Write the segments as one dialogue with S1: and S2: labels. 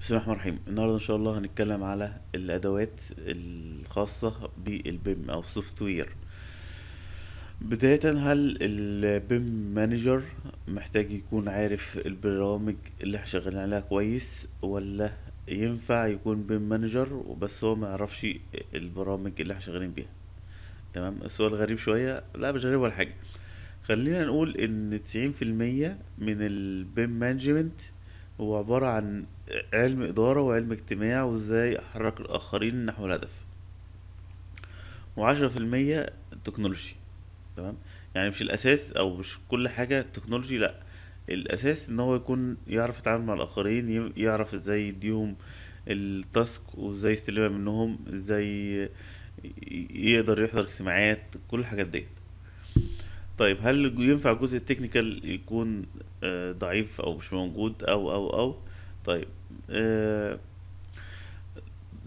S1: بسم الله الرحمن الرحيم النهارده ان شاء الله هنتكلم على الادوات الخاصه بالبيم او السوفت وير بدايه هل البيم مانجر محتاج يكون عارف البرامج اللي احنا شغالين عليها كويس ولا ينفع يكون بيم مانجر وبس هو ما يعرفش البرامج اللي احنا شغالين بيها تمام السؤال غريب شويه لا مش غريب ولا حاجه خلينا نقول ان تسعين في المية من البيم مانجمنت هو عبارة عن علم إدارة وعلم اجتماع وإزاي أحرك الآخرين نحو الهدف وعشرة في المية تكنولوجي تمام يعني مش الأساس أو مش كل حاجة تكنولوجي لأ الأساس إن هو يكون يعرف يتعامل مع الآخرين يعرف إزاي يديهم التاسك وإزاي يستلمها منهم إزاي يقدر يحضر اجتماعات كل الحاجات ديت طيب هل ينفع الجزء التكنيكال يكون آه، ضعيف او مش موجود او او او طيب آه،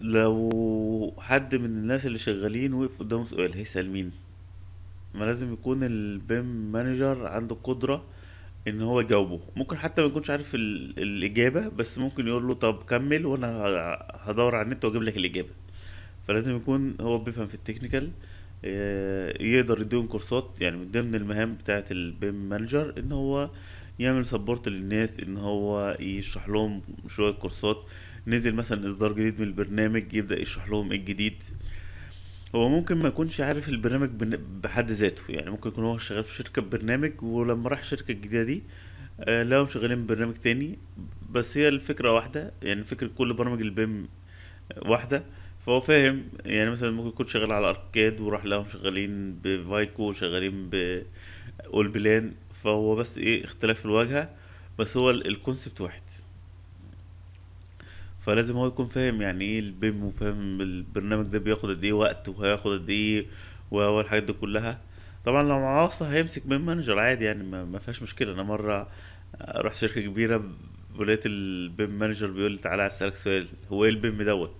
S1: لو حد من الناس اللي شغالين وقف قدامه سؤال هيسأل مين ما لازم يكون البيم مانجر عنده قدرة ان هو يجاوبه ممكن حتى ما يكونش عارف الاجابة بس ممكن يقول له طب كمل وانا هدور على النت واجيب لك الاجابة فلازم يكون هو بيفهم في التكنيكال آه آه، يقدر يديهم كورسات يعني من ضمن المهام بتاعه البيم مانجر ان هو يعمل سبورت للناس ان هو يشرح لهم شويه كورسات نزل مثلا اصدار جديد من البرنامج يبدا يشرح لهم ايه الجديد هو ممكن ما يكونش عارف البرنامج بحد ذاته يعني ممكن يكون هو شغال في شركه ببرنامج ولما راح الشركه الجديده دي آه، لقوا شغالين ببرنامج تاني بس هي الفكره واحده يعني فكره كل برامج البيم واحده فهو فاهم يعني مثلا ممكن يكون شغال على اركاد وراح لهم شغالين بفايكو شغالين ب اول بلان فهو بس ايه اختلاف الواجهه بس هو الكونسبت واحد فلازم هو يكون فاهم يعني ايه البيم وفاهم البرنامج ده بياخد قد ايه وقت وهياخد قد ايه وهو الحاجات دي كلها طبعا لو معاه اصلا هيمسك بيم مانجر عادي يعني ما فيهاش مشكله انا مره رحت شركه كبيره ولقيت البيم مانجر بيقول لي تعالى اسالك سؤال هو ايه البيم دوت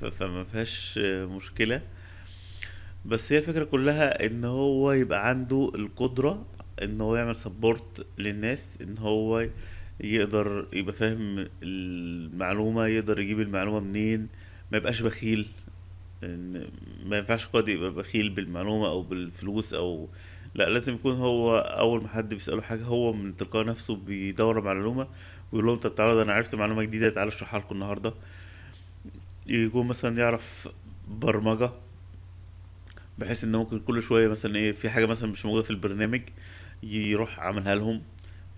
S1: فما فيهاش مشكله بس هي الفكره كلها ان هو يبقى عنده القدره ان هو يعمل سبورت للناس ان هو يقدر يبقى فاهم المعلومه يقدر يجيب المعلومه منين ما يبقاش بخيل ان ما ينفعش قد يبقى بخيل بالمعلومه او بالفلوس او لا لازم يكون هو اول ما حد بيساله حاجه هو من تلقاء نفسه بيدور على معلومه ويقول لهم طب تعالوا ده انا عرفت معلومه جديده تعالوا اشرحها لكم النهارده يكون مثلا يعرف برمجه بحيث ان ممكن كل شويه مثلا ايه في حاجه مثلا مش موجوده في البرنامج يروح عاملها لهم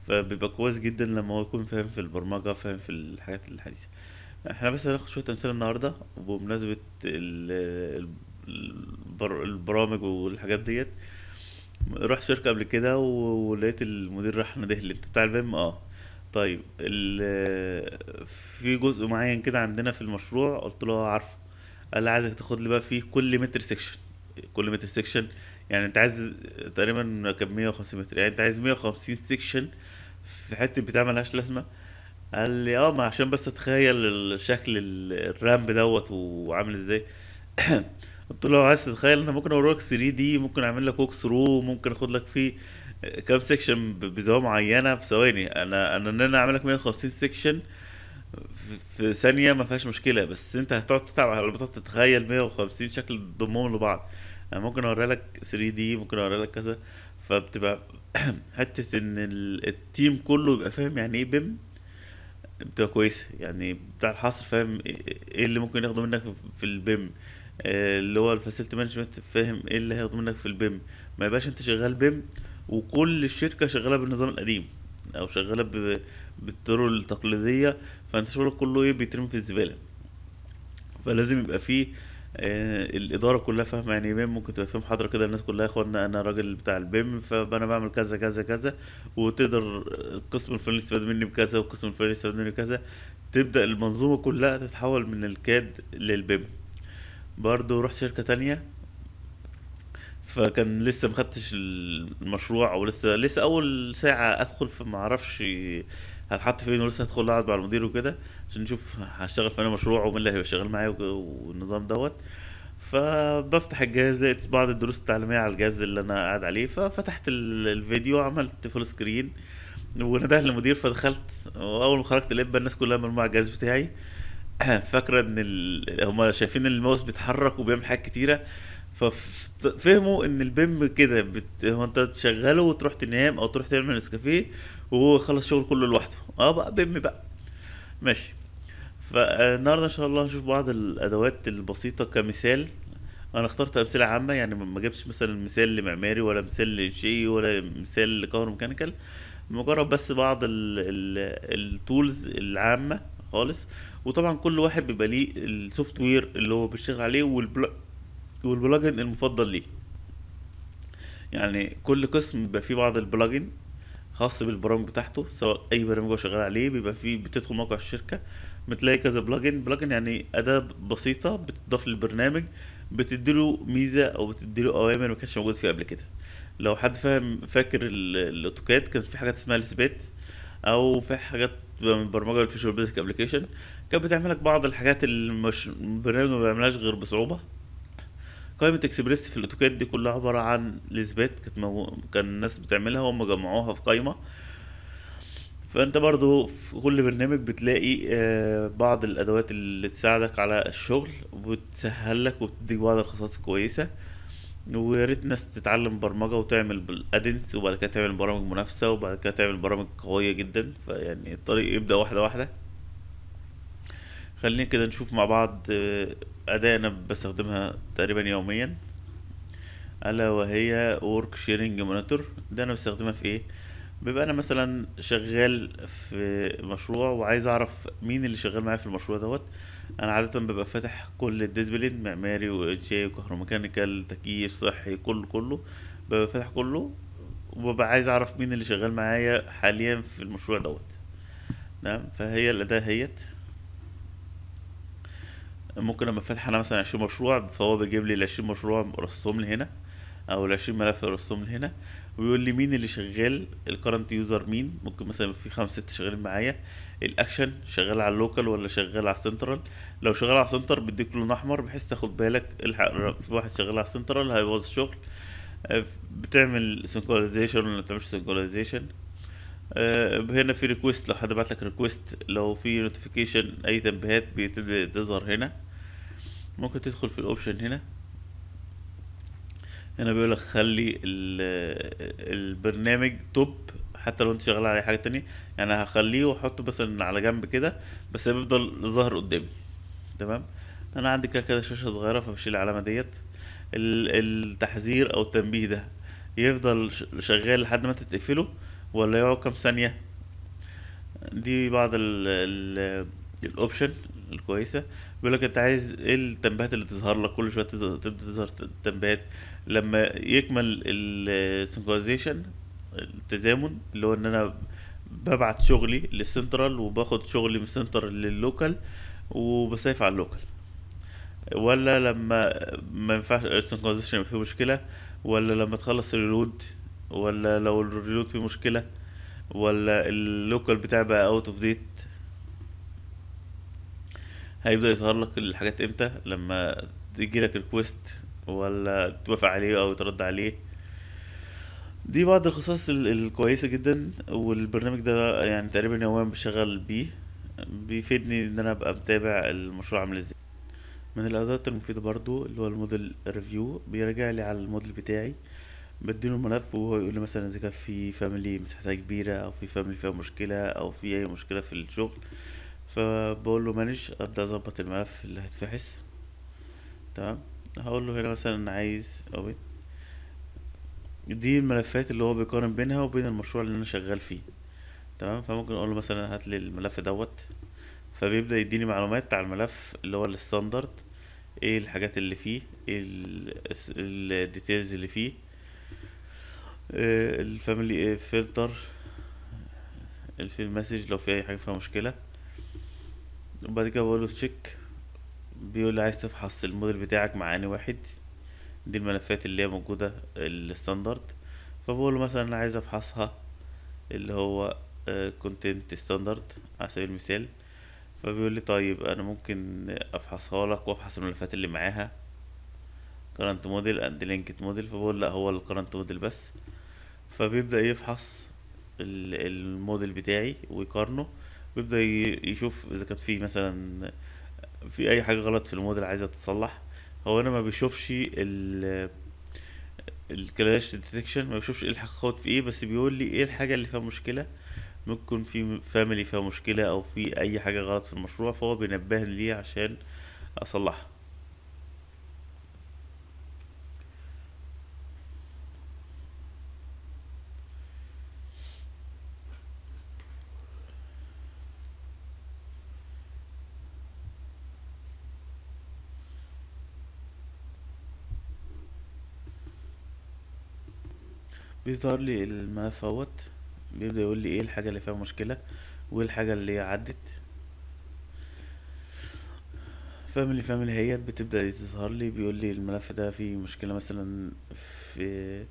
S1: فبيبقى كويس جدا لما هو يكون فاهم في البرمجه فاهم في الحاجات الحديثه احنا بس هناخد شويه امثله النهارده بمناسبه البرامج والحاجات ديت رحت شركه قبل كده ولقيت المدير راح نده اللي بتاع البيم اه طيب في جزء معين كده عندنا في المشروع قلت له آه، عارفه قال لي عايزك تاخد لي بقى فيه كل متر سيكشن كل متر سيكشن يعني انت عايز تقريبا كان 150 متر يعني انت عايز 150 سيكشن في حته بتاع ملهاش لازمه قال لي اه ما عشان بس اتخيل الشكل الرامب دوت وعامل ازاي قلت له آه، عايز تتخيل انا ممكن اوريك 3 دي ممكن اعمل لك ووك ثرو ممكن اخد لك فيه كام سيكشن بزوايا معينه في ثواني انا انا ان انا اعمل لك 150 سيكشن في ثانيه ما فيهاش مشكله بس انت هتقعد تتعب على ما تتخيل 150 شكل ضمهم لبعض انا ممكن اوري لك 3 دي ممكن اوري لك كذا فبتبقى حته ان التيم كله يبقى فاهم يعني ايه بيم بتبقى كويسه يعني بتاع الحصر فاهم ايه, إيه اللي ممكن ياخده منك في البيم آه، اللي هو الفاسيلتي مانجمنت فاهم ايه اللي هياخده منك في البيم ما يبقاش انت شغال بيم وكل الشركة شغالة بالنظام القديم او شغالة بالطرق التقليدية فانت شغلك كله ايه بيترمي في الزبالة فلازم يبقى فيه آه الاداره كلها فاهمه يعني ايه بيم ممكن تبقى فاهم حضره كده الناس كلها يا اخوانا انا راجل بتاع البيم فانا بعمل كذا كذا كذا وتقدر القسم آه، الفلاني يستفاد مني بكذا والقسم الفلاني يستفاد مني بكذا تبدا المنظومه كلها تتحول من الكاد للبيم برضو رحت شركه تانية فكان لسه ما خدتش المشروع او لسه لسه اول ساعه ادخل فما اعرفش هتحط فين ولسه هدخل اقعد مع المدير وكده عشان نشوف هشتغل في انا مشروع ومين اللي هيبقى شغال معايا والنظام دوت فبفتح الجهاز لقيت بعض الدروس التعليميه على الجهاز اللي انا قاعد عليه ففتحت الفيديو عملت فول سكرين ونده المدير فدخلت واول ما خرجت لقيت بقى الناس كلها مرموعه على الجهاز بتاعي فاكره ان هم شايفين الماوس بيتحرك وبيعمل حاجات كتيره ففهموا ان البيم كده بت... هو انت تشغله وتروح تنام او تروح تعمل نسكافيه وهو خلص شغل كله لوحده اه بقى بيم بقى ماشي فالنهارده ان شاء الله هنشوف بعض الادوات البسيطه كمثال انا اخترت امثله عامه يعني ما جبتش مثلا مثال لمعماري ولا مثال لشيء ولا مثال لكهرباء ميكانيكال مجرد بس بعض التولز العامه خالص وطبعا كل واحد بيبقى ليه السوفت وير اللي هو بيشتغل عليه والبلوك والبلجن المفضل ليه يعني كل قسم بيبقى فيه بعض البلجن خاص بالبرامج بتاعته سواء اي برنامج هو شغال عليه بيبقى فيه بتدخل موقع الشركه بتلاقي كذا بلجن بلجن يعني اداه بسيطه بتضاف للبرنامج بتديله ميزه او بتديله اوامر ما كانتش موجوده فيه قبل كده لو حد فاهم فاكر الاوتوكاد كان في حاجات اسمها الاثبات او في حاجات من برمجه الفيشوال بيزك ابلكيشن كانت بتعمل لك بعض الحاجات اللي مش البرنامج ما بيعملهاش غير بصعوبه قائمة اكسبريس في الاوتوكاد دي كلها عبارة عن ليسبات كانت مو... كان الناس بتعملها وهم جمعوها في قايمة فانت برضو في كل برنامج بتلاقي آه، بعض الادوات اللي تساعدك على الشغل وبتسهل لك وبتديك بعض الخصائص الكويسة ويا ريت ناس تتعلم برمجة وتعمل بالادنس وبعد كده تعمل برامج منافسة وبعد كده تعمل برامج قوية جدا فيعني الطريق يبدأ واحدة واحدة خلينا كده نشوف مع بعض آه، أداة أنا بستخدمها تقريبا يوميا ألا وهي Work Sharing Monitor ده أنا بستخدمها في إيه؟ بيبقى أنا مثلا شغال في مشروع وعايز أعرف مين اللي شغال معايا في المشروع دوت أنا عادة ببقى فاتح كل الديسبلين معماري وإنشائي وكهروميكانيكال تكييف صحي كله كله ببقى فاتح كله وببقى عايز أعرف مين اللي شغال معايا حاليا في المشروع دوت نعم فهي الأداة هيت ممكن لما فتح انا مثلا 20 مشروع فهو بيجيب لي ال 20 مشروع رسم لي هنا او ال 20 ملف رسم لي هنا ويقول لي مين اللي شغال الكرنت يوزر مين ممكن مثلا في خمس ست شغالين معايا الاكشن شغال على اللوكال ولا شغال على السنترال لو شغال على السنتر بيديك لون احمر بحيث تاخد بالك الحق في واحد شغال على السنترال هيبوظ الشغل آه، بتعمل سنكولايزيشن ولا بتعملش سنكولايزيشن آه، هنا في ريكويست لو حد بعت لك ريكويست لو في نوتيفيكيشن اي تنبيهات بتبدا تظهر هنا ممكن تدخل في الاوبشن هنا هنا بيقول لك خلي البرنامج توب حتى لو انت شغال على حاجه تانية يعني هخليه واحطه مثلا على جنب كده بس بيفضل ظاهر قدامي تمام انا عندي كده كده شاشه صغيره فبشيل العلامه ديت التحذير او التنبيه ده يفضل شغال لحد ما تتقفله ولا يقعد كام ثانيه دي بعض الاوبشن الكويسه بيقول لك انت عايز ايه التنبيهات اللي تظهر لك كل شويه تبدا تظهر تنبيهات لما يكمل السنكرايزيشن التزامن اللي هو ان انا ببعت شغلي للسنترال وباخد شغلي من السنتر لللوكال وبسيف على اللوكال ولا لما ما ينفعش السنكرايزيشن فيه مشكله ولا لما تخلص الريلود ولا لو الريلود فيه مشكله ولا اللوكال بتاعي بقى اوت اوف ديت هيبدا يظهر لك الحاجات امتى لما تيجي لك الكويست ولا توافق عليه او ترد عليه دي بعض الخصائص الكويسة جدا والبرنامج ده يعني تقريبا يوميا بشغل بيه بيفيدني ان انا ابقى متابع المشروع عامل ازاي من الادوات المفيدة برضو اللي هو الموديل ريفيو بيرجع لي على الموديل بتاعي بديله الملف وهو يقول لي مثلا اذا كان في فاميلي مساحتها كبيرة او في فاميلي فيها مشكلة او في اي مشكلة في الشغل فبقول له مانج ابدا اظبط الملف اللي هيتفحص تمام هقول له هنا مثلا عايز اوي دي الملفات اللي هو بيقارن بينها وبين المشروع اللي انا شغال فيه تمام فممكن اقول له مثلا هات لي الملف دوت فبيبدا يديني معلومات على الملف اللي هو الستاندرد ايه الحاجات اللي فيه ايه الديتيلز اللي فيه آه، الفاميلي آه، فلتر الفيل مسج لو في اي حاجه فيها مشكله وبعد كده بقول له تشيك بيقول لي عايز تفحص الموديل بتاعك مع اني واحد دي الملفات اللي هي موجودة الستاندرد فبقول له مثلا انا عايز افحصها اللي هو كونتنت آه، ستاندرد على سبيل المثال فبيقول لي طيب انا ممكن افحصها لك وافحص الملفات اللي معاها كرنت موديل اند لينكت موديل فبقول لا هو الكرنت موديل بس فبيبدا يفحص الموديل بتاعي ويقارنه ويبدا يشوف اذا كانت في مثلا في اي حاجه غلط في الموديل عايزه تتصلح هو هنا ما بيشوفش ال الكلاش ديتكشن ما بيشوفش ايه خد في ايه بس بيقول لي ايه الحاجه اللي فيها مشكله ممكن في فاميلي فيها مشكله او في اي حاجه غلط في المشروع فهو بينبهني ليه عشان اصلحها بيظهر لي الملف اهوت بيبدأ يقول لي ايه الحاجة اللي فيها مشكلة وايه الحاجة اللي عدت فاميلي فاميلي هيت بتبدأ تظهر لي بيقول لي الملف ده فيه مشكلة مثلا في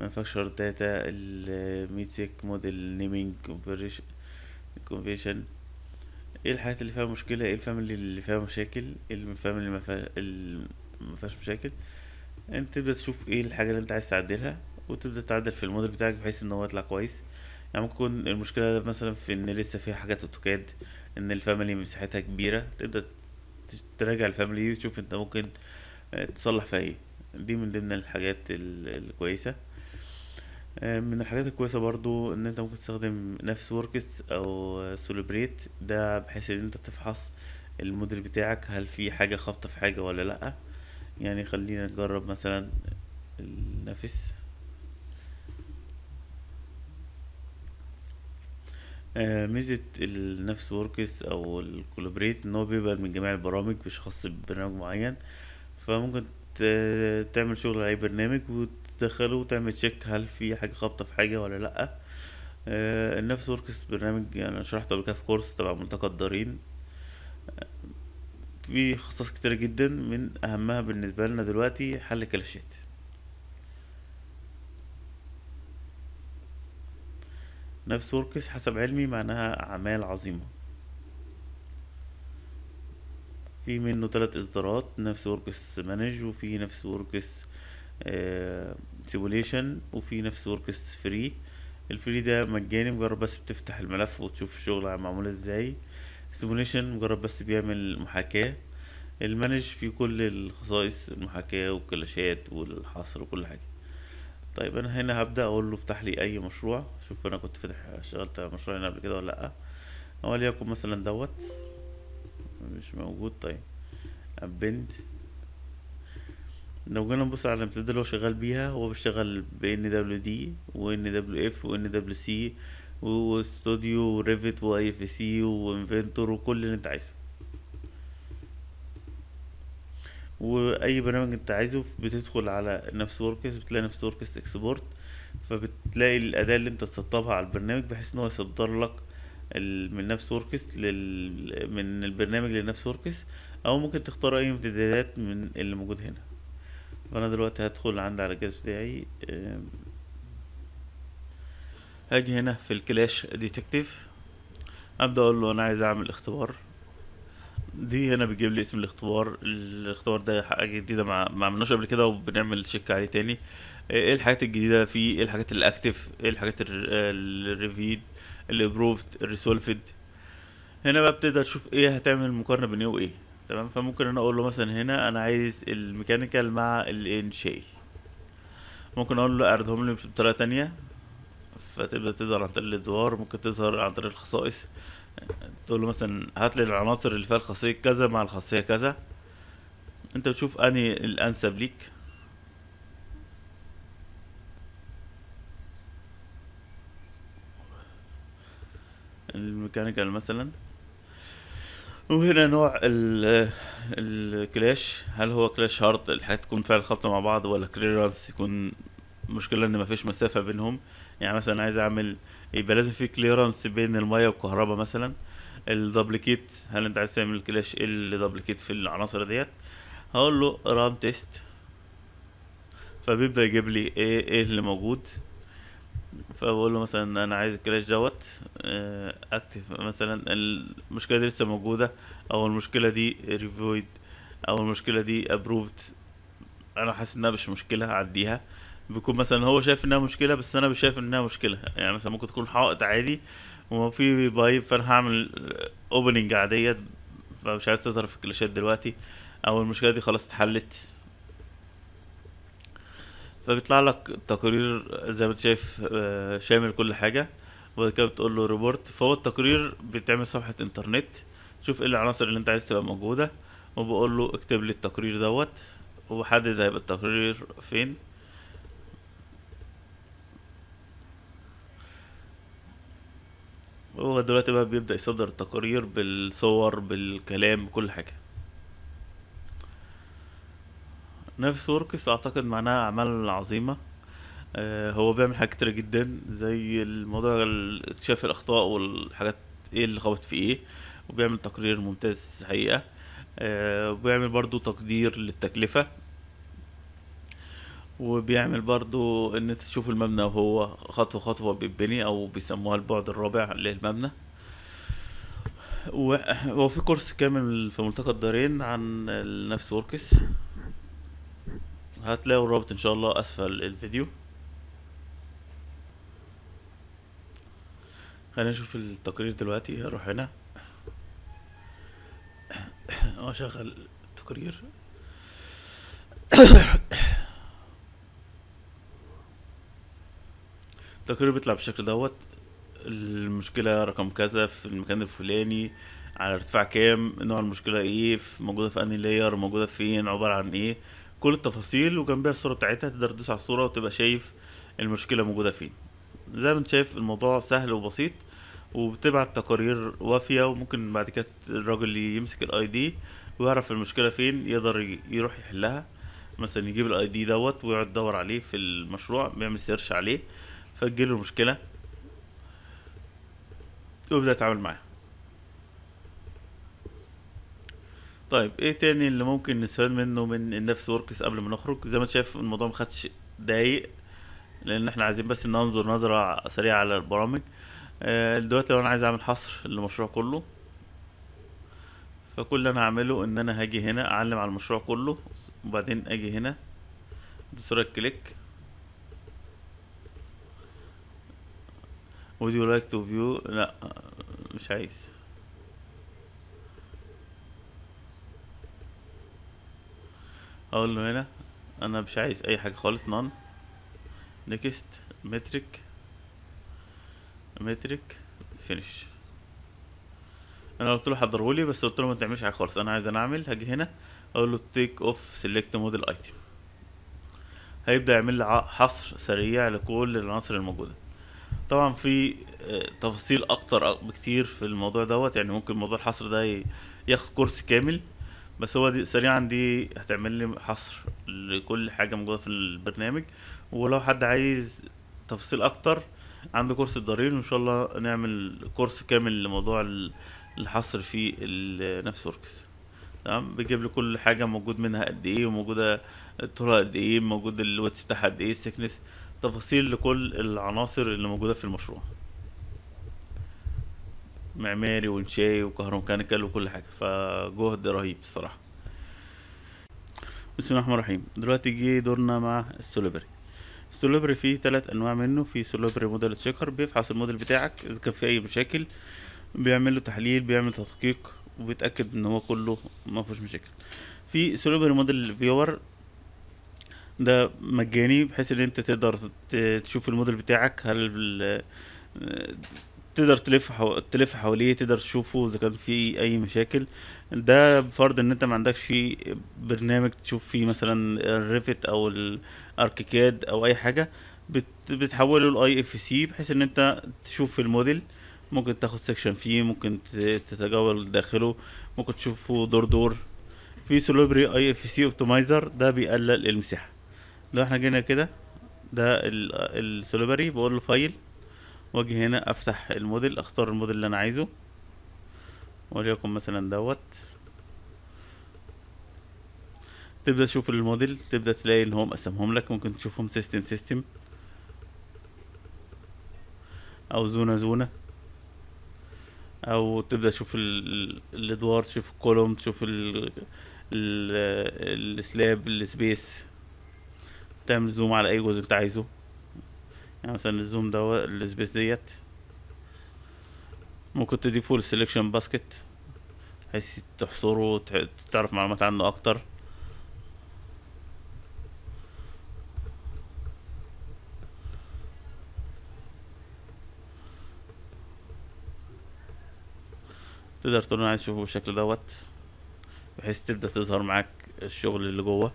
S1: manufacturer داتا الميتيك موديل نيمينج كونفيشن ايه الحاجات اللي فيها مشكلة ايه الفاميلي اللي فيها مشاكل ايه الفاميلي اللي فيهاش مشاكل انت تبدأ تشوف ايه الحاجة اللي انت عايز تعدلها وتبدا تعدل في الموديل بتاعك بحيث ان هو يطلع كويس يعني ممكن تكون المشكله مثلا في ان لسه فيها حاجات اوتوكاد ان الفاميلي مساحتها كبيره تبدا تراجع الفاميلي دي وتشوف انت ممكن آه، تصلح فيها ايه دي من ضمن الحاجات الكويسه آه، من الحاجات الكويسه برضو ان انت ممكن تستخدم نفس وركس او سوليبريت ده بحيث ان انت تفحص الموديل بتاعك هل في حاجه خابطه في حاجه ولا لا يعني خلينا نجرب مثلا النفس آه، ميزة النفس وركس او الكولابريت ان هو بيقبل من جميع البرامج مش خاص ببرنامج معين فممكن تعمل شغل على اي برنامج وتدخله وتعمل تشيك هل في حاجة خابطة في حاجة ولا لأ آه، النفس وركس برنامج انا شرحته قبل كده في كورس تبع ملتقى الدارين في آه، خصائص كتيرة جدا من أهمها بالنسبة لنا دلوقتي حل كلاشات نفس وركس حسب علمي معناها أعمال عظيمة في منه تلات إصدارات نفس وركس مانج وفي نفس وركس سيموليشن آه، وفي نفس وركس فري الفري ده مجاني مجرد بس بتفتح الملف وتشوف الشغل معمول ازاي سيموليشن مجرد بس بيعمل محاكاة المانج فيه كل الخصائص المحاكاة والكلاشات والحصر وكل حاجة طيب انا هنا هبدا اقول له افتح لي اي مشروع شوف انا كنت فاتح اشتغلت مشروع هنا قبل كده ولا لا وليكن مثلا دوت مش موجود طيب ابند لو جينا نبص على الامتداد اللي هو شغال بيها هو بيشتغل ب ان دبليو دي وان دبليو اف وان دبليو سي واستوديو وريفت واي اف سي وانفنتور وكل اللي انت عايزه واي برنامج انت عايزه بتدخل على نفس وركس بتلاقي نفس وركس اكسبورت فبتلاقي الاداة اللي انت تسطبها على البرنامج بحيث ان هو يصدر لك من نفس وركس لل... من البرنامج لنفس وركس او ممكن تختار اي امتدادات من اللي موجود هنا فانا دلوقتي هدخل عند على الجهاز بتاعي هاجي هنا في الكلاش ديتكتيف ابدا اقول له انا عايز اعمل اختبار دي هنا بتجيب لي اسم الاختبار الاختبار ده حاجه جديده ما عملناش قبل كده وبنعمل شيك عليه تاني ايه الحاجات الجديده فيه ايه الحاجات الاكتف ايه الحاجات الريفيد الابروفد الريسولفد هنا بقى بتقدر تشوف ايه هتعمل مقارنه بين ايه وايه تمام فممكن انا اقول له مثلا هنا انا عايز الميكانيكال مع الانشاء ممكن اقول له اعرضهم لي بطريقه تانية فتبدا تظهر عن طريق الادوار ممكن تظهر عن طريق الخصائص تقول له مثلا هات لي العناصر اللي فيها الخاصيه كذا مع الخاصيه كذا انت بتشوف انهي الانسب ليك الميكانيكال مثلا وهنا نوع الكلاش هل هو كلاش هارد الحاجات تكون فعلا خبطة مع بعض ولا كليرانس يكون مشكله ان مفيش مسافه بينهم يعني مثلا عايز اعمل يبقى لازم في كليرنس بين الميه والكهرباء مثلا الدبليكيت هل انت عايز تعمل كلاش دبليكيت في العناصر ديت هقول له ران تيست فبيبدا يجيب لي ايه ايه اللي موجود فبقول له مثلا انا عايز الكلاش دوت اكتف آه، مثلا المشكله دي لسه موجوده او المشكله دي ريفويد او المشكله دي ابروفد انا حاسس انها مش مشكله هعديها بيكون مثلا هو شايف انها مشكله بس انا مش شايف انها مشكله يعني مثلا ممكن تكون حائط عادي وفي بايب فانا هعمل اوبننج عاديه فمش عايز تظهر في الكلاشات دلوقتي او المشكله دي خلاص اتحلت فبيطلع لك تقرير زي ما انت شايف آه، شامل كل حاجه وبعد كده بتقول له ريبورت فهو التقرير بيتعمل صفحه انترنت تشوف ايه العناصر اللي انت عايز تبقى موجوده وبقول له اكتب لي التقرير دوت وبحدد هيبقى التقرير فين هو دلوقتي بقى بيبدأ يصدر التقارير بالصور بالكلام بكل حاجة نفس وركس اعتقد معناها اعمال عظيمة آه، هو بيعمل حاجات كتير جدا زي الموضوع اكتشاف الاخطاء والحاجات ايه اللي خبط في ايه وبيعمل تقرير ممتاز حقيقة آه، وبيعمل برضو تقدير للتكلفة وبيعمل برضو ان انت تشوف المبنى وهو خطوه خطوه بيتبني او بيسموها البعد الرابع للمبنى وفي في كورس كامل في ملتقى الدارين عن نفس وركس هتلاقوا الرابط ان شاء الله اسفل الفيديو خلينا نشوف التقرير دلوقتي هروح هنا اشغل التقرير التقرير بيطلع بالشكل دوت المشكله رقم كذا في المكان الفلاني على ارتفاع كام نوع المشكله ايه موجوده في انهي لاير موجوده فين عباره عن ايه كل التفاصيل وجنبها الصوره بتاعتها تقدر تدوس على الصوره وتبقى شايف المشكله موجوده فين زي ما انت شايف الموضوع سهل وبسيط وبتبعت تقارير وافيه وممكن بعد كده الراجل يمسك الاي دي ويعرف المشكله فين يقدر يروح يحلها مثلا يجيب الاي دي دوت ويقعد يدور عليه في المشروع بيعمل سيرش عليه له المشكله وابدا اتعامل معاها طيب ايه تاني اللي ممكن نستفاد منه من النفس وركس قبل ما نخرج زي ما انت شايف الموضوع ما خدش دقايق لان احنا عايزين بس ننظر نظره سريعه على البرامج آه دلوقتي لو انا عايز اعمل حصر للمشروع كله فكل اللي انا هعمله ان انا هاجي هنا اعلم على المشروع كله وبعدين اجي هنا دوس كليك would you like to view لا مش عايز اقول له هنا انا مش عايز اي حاجه خالص نون نيكست مترك مترك فينيش انا قلت له حضره لي بس قلت له ما تعملش حاجه خالص انا عايز انا اعمل هاجي هنا اقول له تيك اوف سيلكت موديل ايتم هيبدا يعمل لي حصر سريع لكل العناصر الموجوده طبعا في آه، تفاصيل اكتر بكتير في الموضوع دوت يعني ممكن موضوع الحصر ده ياخد كورس كامل بس هو دي سريعا دي هتعمل لي حصر لكل حاجه موجوده في البرنامج ولو حد عايز تفاصيل اكتر عندي كورس الضرير وان شاء الله نعمل كورس كامل لموضوع الحصر في نفس وركس تمام بيجيب لي كل حاجه موجود منها قد ايه وموجوده الطولة قد ايه موجود الويتس بتاعها قد ايه السكنس تفاصيل لكل العناصر اللي موجودة في المشروع معماري وانشائي وكهروميكانيكال وكل حاجة فجهد رهيب الصراحة بسم الله الرحمن الرحيم دلوقتي جه دورنا مع السوليبري السوليبري فيه تلات انواع منه في سوليبري موديل تشيكر بيفحص الموديل بتاعك اذا كان فيه اي مشاكل بيعمل له تحليل بيعمل تدقيق وبيتاكد ان هو كله ما فيهوش مشاكل في سوليبري موديل فيور ده مجاني بحيث ان انت تقدر تشوف الموديل بتاعك هل تقدر تلف حو... تلف حواليه تقدر تشوفه اذا كان في اي مشاكل ده بفرض ان انت ما عندكش برنامج تشوف فيه مثلا الريفت او الاركيكاد او اي حاجه بت... بتحوله لاي اف سي بحيث ان انت تشوف الموديل ممكن تاخد سكشن فيه ممكن تتجول داخله ممكن تشوفه دور دور في سولوبري اي اف سي اوبتمايزر ده بيقلل المساحه لو احنا جينا كده ده السوليبري بقول له فايل واجي هنا افتح الموديل اختار الموديل اللي انا عايزه وليكن مثلا دوت تبدا تشوف الموديل تبدا تلاقي ان هو مقسمهم لك ممكن تشوفهم سيستم سيستم او زونه زونه او تبدا تشوف الادوار تشوف الكولوم تشوف السلاب السبيس تعمل زوم على اي جزء انت عايزه يعني مثلا الزوم ده السبيس ديت ممكن تضيفه للسلكشن باسكت بحيث تحصره تعرف معلومات عنه اكتر تقدر تقول انا عايز اشوفه بالشكل دوت بحيث تبدا تظهر معاك الشغل اللي جوه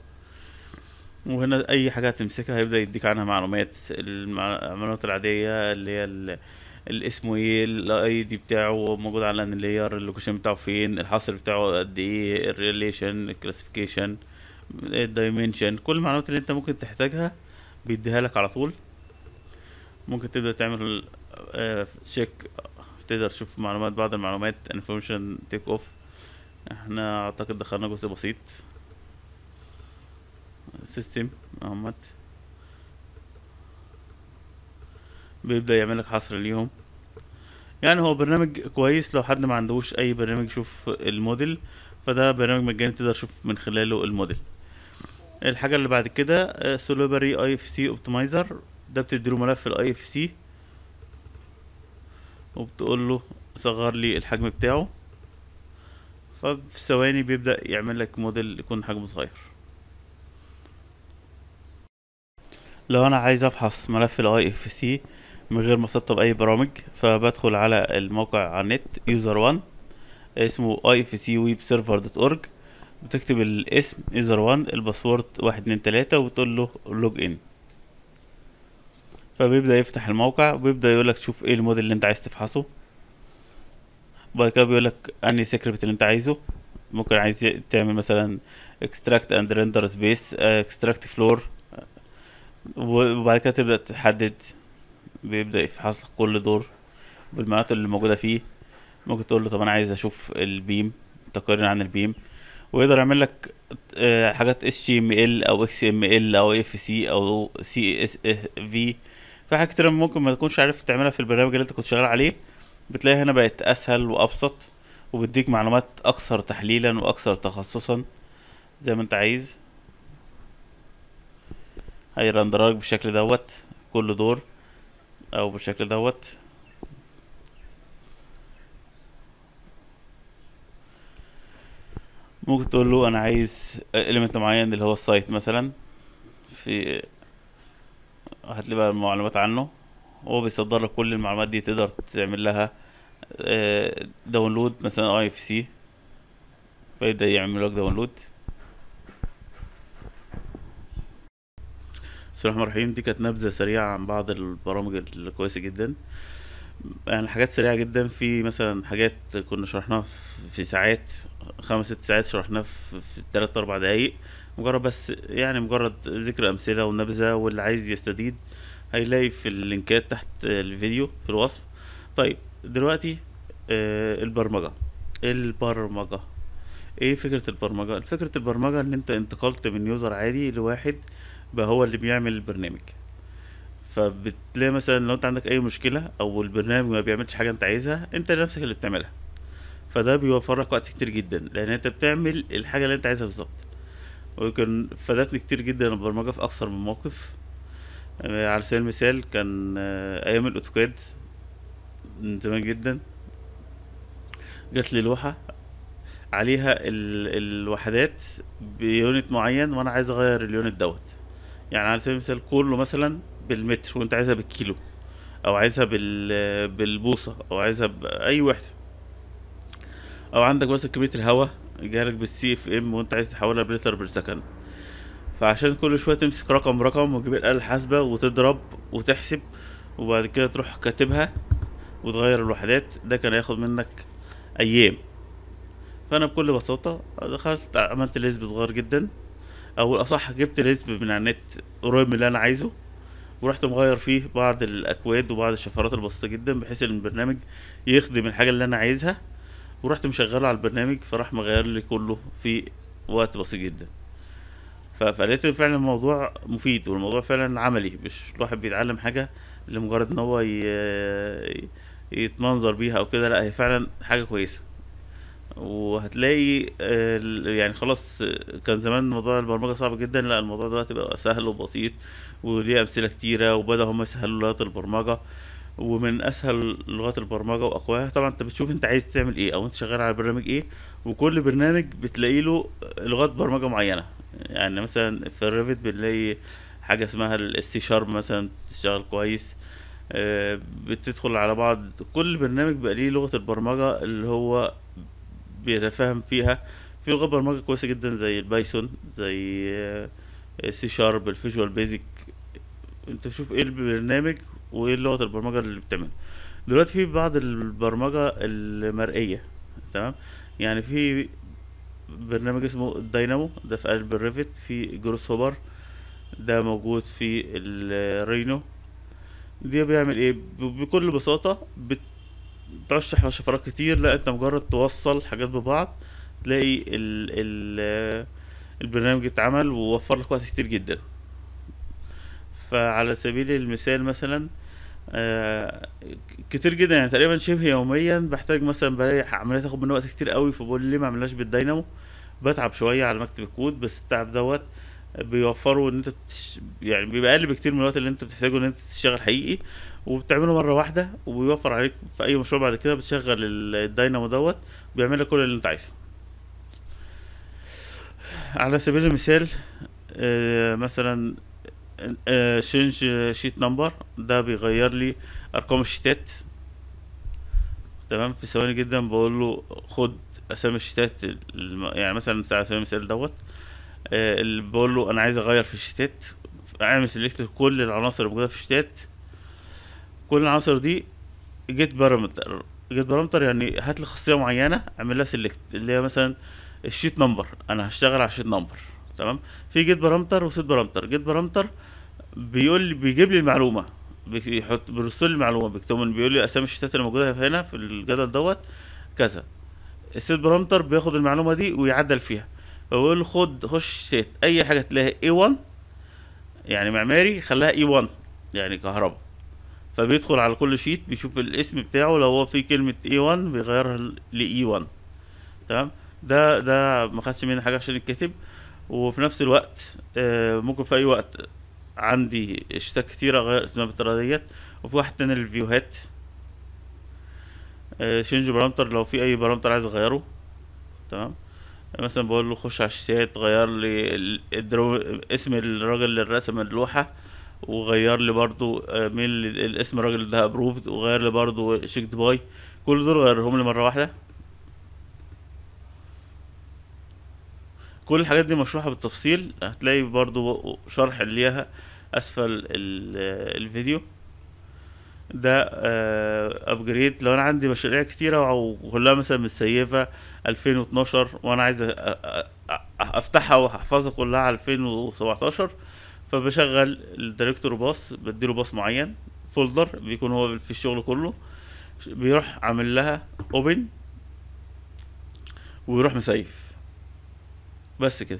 S1: وهنا اي حاجه تمسكها هيبدا يديك عنها معلومات المعلومات العاديه اللي هي الاسم ايه الاي دي بتاعه موجود على الانلير اللوكيشن بتاعه فين الحصر بتاعه قد ايه الريليشن الكلاسيفيكيشن الدايمنشن كل المعلومات اللي انت ممكن تحتاجها بيديها لك على طول ممكن تبدا تعمل تشيك آه، تقدر تشوف معلومات بعض المعلومات انفورميشن تيك اوف احنا اعتقد دخلنا جزء بسيط سيستم محمد بيبدا يعمل لك حصر ليهم يعني هو برنامج كويس لو حد ما عندهوش اي برنامج يشوف الموديل فده برنامج مجاني تقدر تشوف من خلاله الموديل الحاجه اللي بعد كده سولوبري اي اف سي اوبتمايزر ده بتديله ملف الاي اف سي وبتقول له صغر لي الحجم بتاعه ففي ثواني بيبدا يعمل لك موديل يكون حجمه صغير لو انا عايز افحص ملف الاي اف سي من غير ما اسطب اي برامج فبدخل على الموقع على النت يوزر 1 اسمه اي اف سي ويب سيرفر دوت اورج بتكتب الاسم يوزر 1 الباسورد 1 2 3 وبتقول له لوج ان فبيبدا يفتح الموقع وبيبدا يقول لك شوف ايه الموديل اللي انت عايز تفحصه بعد كده بيقول لك اني سكريبت اللي انت عايزه ممكن عايز تعمل مثلا اكستراكت اند render سبيس اكستراكت فلور وبعد كده تبدا تحدد بيبدا يفحص لك كل دور بالمعلومات اللي موجوده فيه ممكن تقول له طب انا عايز اشوف البيم تقارير عن البيم ويقدر يعمل لك آه، حاجات اتش ام ال او اكس ام ال او اف سي او سي اس في في حاجات كتير ممكن ما تكونش عارف تعملها في البرنامج اللي انت كنت شغال عليه بتلاقي هنا بقت اسهل وابسط وبديك معلومات اكثر تحليلا واكثر تخصصا زي ما انت عايز هيرندر بالشكل دوت كل دور او بالشكل دوت ممكن تقول له انا عايز اليمنت معين اللي هو السايت مثلا في هات لي بقى المعلومات عنه هو بيصدر لك كل المعلومات دي تقدر تعمل لها داونلود آه، مثلا اي اف سي فيبدا يعمل لك داونلود بسم الله الرحمن الرحيم دي كانت نبذه سريعه عن بعض البرامج الكويسه جدا يعني حاجات سريعه جدا في مثلا حاجات كنا شرحناها في ساعات خمس ست ساعات شرحناها في تلات اربع دقايق مجرد بس يعني مجرد ذكر امثله ونبذه واللي عايز يستديد هيلاقي في اللينكات تحت الفيديو في الوصف طيب دلوقتي آه، البرمجه البرمجه ايه فكره البرمجه فكره البرمجه ان انت انتقلت من يوزر عادي لواحد بقى هو اللي بيعمل البرنامج فبتلاقي مثلا لو انت عندك اي مشكله او البرنامج ما بيعملش حاجه انت عايزها انت نفسك اللي بتعملها فده بيوفر لك وقت كتير جدا لان انت بتعمل الحاجه اللي انت عايزها بالظبط وكان فادتني كتير جدا البرمجه في اكثر من موقف آه، على سبيل المثال كان آه، ايام الاوتوكاد من زمان جدا جات لي لوحه عليها الوحدات بيونت معين وانا عايز اغير اليونت دوت يعني على سبيل المثال كله مثلا بالمتر وانت عايزها بالكيلو او عايزها بال بالبوصه او عايزها باي وحده او عندك مثلا كميه الهواء جالك بالسي اف ام وانت عايز تحولها بلتر بير سكند فعشان كل شويه تمسك رقم رقم وتجيب الاله الحاسبه وتضرب وتحسب وبعد كده تروح كاتبها وتغير الوحدات ده كان هياخد منك ايام فانا بكل بساطه دخلت عملت ليزب صغير جدا او الاصح جبت الاسم من على النت قريب من اللي انا عايزه ورحت مغير فيه بعض الاكواد وبعض الشفرات البسيطه جدا بحيث ان البرنامج يخدم الحاجه اللي انا عايزها ورحت مشغله على البرنامج فراح مغير لي كله في وقت بسيط جدا فلقيت فعلا الموضوع مفيد والموضوع فعلا عملي مش الواحد بيتعلم حاجه لمجرد ان هو يتمنظر بيها او كده لا هي فعلا حاجه كويسه وهتلاقي آه، يعني خلاص كان زمان موضوع البرمجه صعب جدا لا الموضوع دلوقتي بقى سهل وبسيط وليه امثله كتيره وبداوا هم يسهلوا لغات البرمجه ومن اسهل لغات البرمجه واقواها طبعا انت بتشوف انت عايز تعمل ايه او انت شغال على برنامج ايه وكل برنامج بتلاقي له لغات برمجه معينه يعني مثلا في الريفت بنلاقي حاجه اسمها السي شارب مثلا بتشتغل كويس آه، بتدخل على بعض كل برنامج بقى ليه لغه البرمجه اللي هو بيتفاهم فيها في لغات برمجه كويسه جدا زي البايثون زي سي شارب الفيجوال بيزك انت شوف ايه البرنامج وايه لغه البرمجه اللي بتعملها دلوقتي في بعض البرمجه المرئيه تمام يعني في برنامج اسمه الدينامو ده في قلب الريفت في جروس هوبر ده موجود في الرينو دي بيعمل ايه بكل بساطه بت ترشح شفرات كتير لا انت مجرد توصل حاجات ببعض تلاقي ال ال البرنامج اتعمل ووفر لك وقت كتير جدا فعلى سبيل المثال مثلا آه، كتير جدا يعني تقريبا شبه يوميا بحتاج مثلا بلاقي عمليه تاخد مني وقت كتير قوي فبقول ليه ما عملناش بالدينامو بتعب شويه على مكتب الكود بس التعب دوت بيوفروا ان انت بتش... يعني بيبقى اقل بكتير من الوقت اللي انت بتحتاجه ان انت تشتغل حقيقي وبتعمله مره واحده وبيوفر عليك في اي مشروع بعد كده بتشغل الداينامو دوت بيعمل لك كل اللي انت عايزه على سبيل المثال آه، مثلا شينج شيت نمبر ده بيغير لي ارقام الشيتات تمام في ثواني جدا بقول له خد اسامي الشيتات يعني مثلا على سبيل المثال دوت آه، اللي بقول له انا عايز اغير في الشيتات اعمل سيلكت كل العناصر الموجوده في الشيتات كل العناصر دي جيت بارامتر جيت بارامتر يعني هات لي خاصيه معينه اعمل لها سيلكت اللي هي مثلا الشيت نمبر انا هشتغل على الشيت نمبر تمام في جيت بارامتر وسيت بارامتر جيت بارامتر بيقول لي بيجيب لي المعلومه بيحط بيرسل لي المعلومه بيكتب بيقول لي اسامي الشيتات اللي موجوده هنا في الجدول دوت كذا السيت بارامتر بياخد المعلومه دي ويعدل فيها فبقول له خد خش سيت اي حاجه تلاقيها اي 1 يعني معماري خليها اي 1 يعني كهرباء فبيدخل على كل شيت بيشوف الاسم بتاعه لو هو فيه كلمة A1 بيغيرها اي 1 e تمام ده ده ما خدش مني حاجة عشان الكاتب وفي نفس الوقت آه، ممكن في أي وقت عندي اشتات كتيرة أغير اسمها بالطريقة ديت وفي واحد تاني للفيوهات شينج آه، بارامتر لو في أي بارامتر عايز أغيره تمام مثلا بقول له خش على الشات غير لي الدرو... اسم الراجل اللي رسم اللوحة وغير لي برضو آه، مين الاسم الراجل ده ابروفد وغير لي برضو شيك باي كل دول غيرهم لي مره واحده كل الحاجات دي مشروحه بالتفصيل هتلاقي برضو شرح ليها اسفل آه، الفيديو ده ابجريد آه، لو انا عندي مشاريع كتيره وكلها مثلا متسيفه 2012 وانا عايز افتحها واحفظها كلها على 2017 فبشغل الدايركتور باص بديله باص معين فولدر بيكون هو في الشغل كله بيروح عامل لها اوبن ويروح مسيف بس كده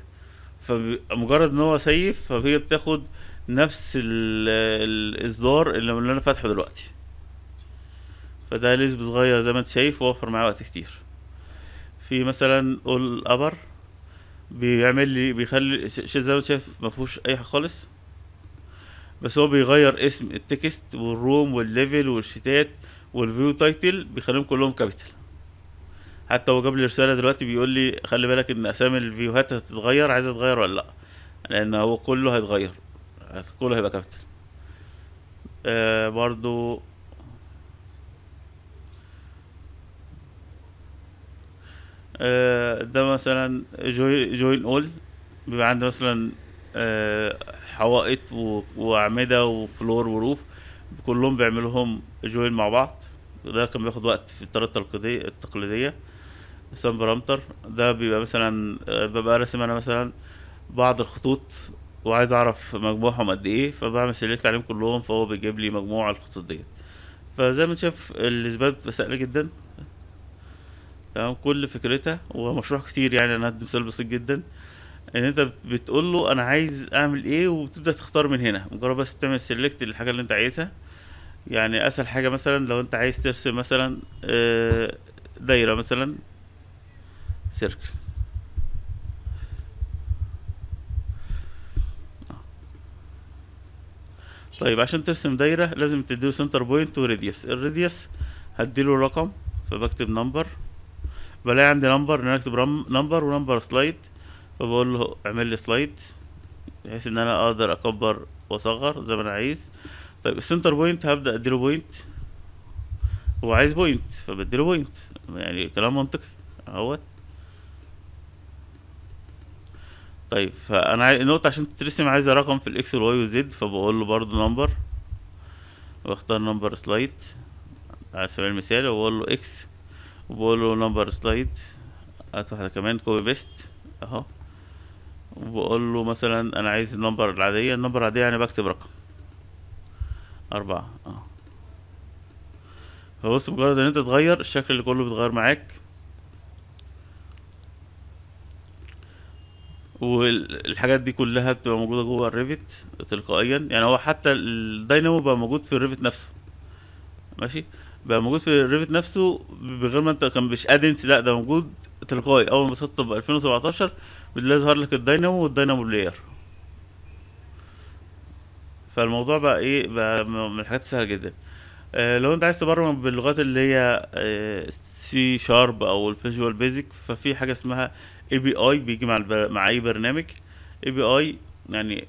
S1: فمجرد ان هو سيف فهي بتاخد نفس الاصدار اللي انا فاتحه دلوقتي فده ليزب صغير زي ما انت شايف ووفر معايا وقت كتير في مثلا اول ابر بيعمل لي بيخلي شيت زاوية شاف ما فيهوش اي حاجه خالص بس هو بيغير اسم التكست والروم والليفل والشيتات والفيو تايتل بيخليهم كلهم كابيتال حتى هو جاب لي رساله دلوقتي بيقول لي خلي بالك ان اسامي الفيوهات هتتغير عايزه تتغير ولا لا لان هو كله هيتغير كله هيبقى كابيتال آه برضو آه، ده مثلا جوين اول بيبقى عنده مثلا آه، حوائط واعمده وفلور وروف كلهم بيعملوهم جوين مع بعض ده كان بياخد وقت في الطريقه التقليديه مثلا برامتر ده بيبقى مثلا آه، ببقى راسم انا مثلا بعض الخطوط وعايز اعرف مجموعهم قد ايه فبعمل سيليكت عليهم كلهم فهو بيجيب لي مجموع الخطوط ديت فزي ما انت شايف الاثبات سهل جدا تمام كل فكرتها ومشروع كتير يعني انا هدي مثال بسيط جدا ان انت بتقول له انا عايز اعمل ايه وبتبدا تختار من هنا مجرد بس بتعمل سيلكت للحاجه اللي انت عايزها يعني اسهل حاجه مثلا لو انت عايز ترسم مثلا آه، دايره مثلا سيركل طيب عشان ترسم دايره لازم تديله سنتر بوينت وريديوس الريديوس هديله رقم فبكتب نمبر بلاقي عندي نمبر ان انا اكتب نمبر ونمبر سلايد فبقول له اعمل لي سلايد بحيث ان انا اقدر اكبر واصغر زي ما انا عايز طيب السنتر بوينت هبدا اديله بوينت هو عايز بوينت فبديله بوينت يعني كلام منطقي اهوت طيب فانا عايز النقطه عشان تترسم عايز رقم في الاكس والواي والزد فبقول له برضه نمبر واختار نمبر سلايد على سبيل المثال واقول له اكس وبقول له نمبر سلايد هات واحده كمان كوبي بيست اهو وبقول له مثلا انا عايز النمبر العاديه النمبر العاديه يعني بكتب رقم اربعة اهو فبص مجرد ان انت تغير الشكل اللي كله بيتغير معاك والحاجات دي كلها بتبقى موجوده جوه الريفت تلقائيا يعني هو حتى الداينامو بقى موجود في الريفت نفسه ماشي بقى موجود في الريفت نفسه بغير ما انت كان مش ادنسي لا ده موجود تلقائي اول ما ب 2017 بتلاقي ظهر لك الداينامو والداينامو بلاير فالموضوع بقى ايه بقى من الحاجات السهله جدا آه لو انت عايز تبرمج باللغات اللي هي آه سي شارب او الفيجوال بيزك ففي حاجه اسمها اي بي اي بيجي مع مع اي برنامج اي بي اي يعني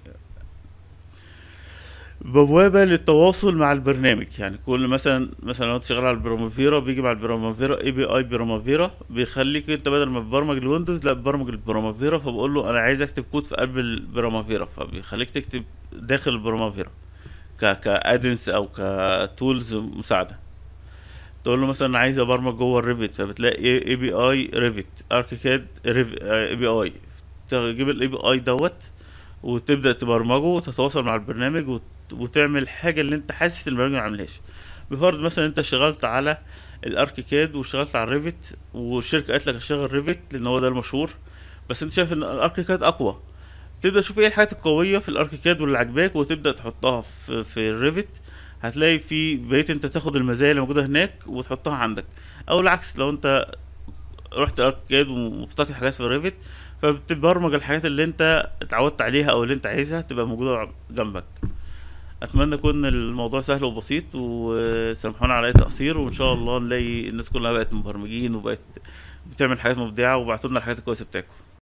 S1: بوابه للتواصل مع البرنامج يعني كل مثلا مثلا لو انت شغال على البروموفيرا بيجي مع البروموفيرا اي بي اي بروموفيرا بيخليك انت بدل ما تبرمج الويندوز لا تبرمج البروموفيرا فبقول له انا عايز اكتب كود في قلب البروموفيرا فبيخليك تكتب داخل البروموفيرا ك كادنس او كتولز مساعده تقول له مثلا عايز ابرمج جوه الريفت فبتلاقي اي بي اي ريفت اركيكاد اي بي اي تجيب الاي بي اي دوت وتبدا تبرمجه وتتواصل مع البرنامج وت وتعمل الحاجه اللي انت حاسس ان البرنامج ما عملهاش بفرض مثلا انت اشتغلت على الارك كاد واشتغلت على الريفت والشركه قالت لك اشتغل ريفت لان هو ده المشهور بس انت شايف ان الارك كاد اقوى تبدا تشوف ايه الحاجات القويه في الارك كاد واللي عاجباك وتبدا تحطها في, في الريفت هتلاقي في بقيت انت تاخد المزايا اللي موجوده هناك وتحطها عندك او العكس لو انت رحت الارك كاد ومفتقد حاجات في الريفت فبتبرمج الحاجات اللي انت اتعودت عليها او اللي انت عايزها تبقى موجوده جنبك اتمنى يكون الموضوع سهل وبسيط وسامحونا على اي تقصير وان شاء الله نلاقي الناس كلها بقت مبرمجين وبقت بتعمل حاجات مبدعه وبعتوا لنا الحاجات الكويسه بتاعتكم